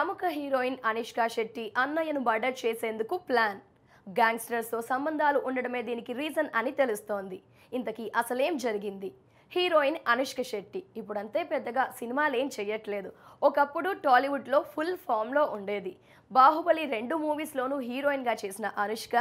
ప్రముఖ హీరోయిన్ అనిష్క శెట్టి అన్నయ్యను బర్డర్ చేసేందుకు ప్లాన్ గ్యాంగ్స్టర్స్తో సంబంధాలు ఉండడమే దీనికి రీజన్ అని తెలుస్తోంది ఇంతకీ అసలేం జరిగింది హీరోయిన్ అనుష్క శెట్టి ఇప్పుడంతే పెద్దగా సినిమాలేం చేయట్లేదు ఒకప్పుడు టాలీవుడ్లో ఫుల్ ఫామ్లో ఉండేది బాహుబలి రెండు మూవీస్లోనూ హీరోయిన్గా చేసిన అనుష్క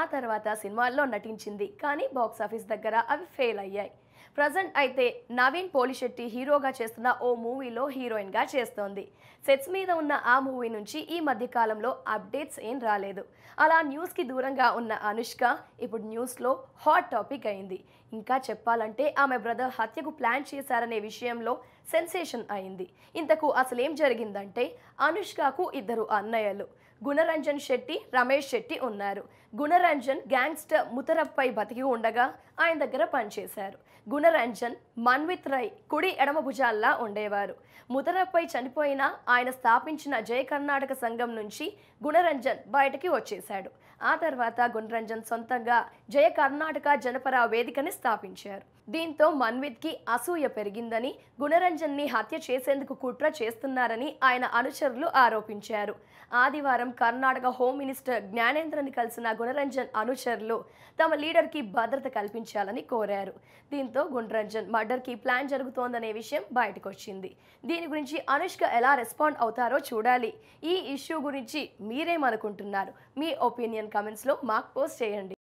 ఆ తర్వాత సినిమాల్లో నటించింది కానీ బాక్సాఫీస్ దగ్గర అవి ఫెయిల్ అయ్యాయి ప్రజెంట్ అయితే నవీన్ పోలిశెట్టి హీరోగా చేస్తున్న ఓ మూవీలో హీరోయిన్గా చేస్తోంది సెట్స్ మీద ఉన్న ఆ మూవీ నుంచి ఈ మధ్యకాలంలో అప్డేట్స్ ఏం రాలేదు అలా న్యూస్కి దూరంగా ఉన్న అనుష్క ఇప్పుడు న్యూస్లో హాట్ టాపిక్ అయింది ఇంకా చెప్పాలంటే ఆమె బ్రదర్ హత్యకు ప్లాన్ చేశారనే విషయంలో సెన్సేషన్ అయింది ఇంతకు అసలేం జరిగిందంటే అనుష్కకు ఇద్దరు అన్నయ్యలు గుణరంజన్ శెట్టి రమేష్ శెట్టి ఉన్నారు గుణరంజన్ గ్యాంగ్స్టర్ ముతరప్పై బతికి ఉండగా ఆయన దగ్గర పనిచేశారు గుణరంజన్ మన్విత్ రై కుడి ఎడమ భుజాల్లా ఉండేవారు ముతరప్పై చనిపోయిన ఆయన స్థాపించిన జయ కర్ణాటక సంఘం నుంచి గుణరంజన్ బయటకి వచ్చేశాడు ఆ తర్వాత గుణరంజన్ సొంతంగా జయ కర్ణాటక జనపర వేదికని స్థాపించారు దీంతో మన్విత్కి అసూయ పెరిగిందని గుణరంజన్ని హత్య చేసేందుకు కుట్ర చేస్తున్నారని ఆయన అనుచరులు ఆరోపించారు ఆదివారం అనంతరం కర్ణాటక హోమ్ మినిస్టర్ జ్ఞానేంద్రని కలిసిన గుణరంజన్ అనుచరులు తమ లీడర్కి భద్రత కల్పించాలని కోరారు దీంతో గుణరంజన్ మర్డర్కి ప్లాన్ జరుగుతోందనే విషయం బయటకొచ్చింది దీని గురించి అనుష్క ఎలా రెస్పాండ్ అవుతారో చూడాలి ఈ ఇష్యూ గురించి మీరేమనుకుంటున్నారు మీ ఒపీనియన్ కమెంట్స్లో మాకు పోస్ట్ చేయండి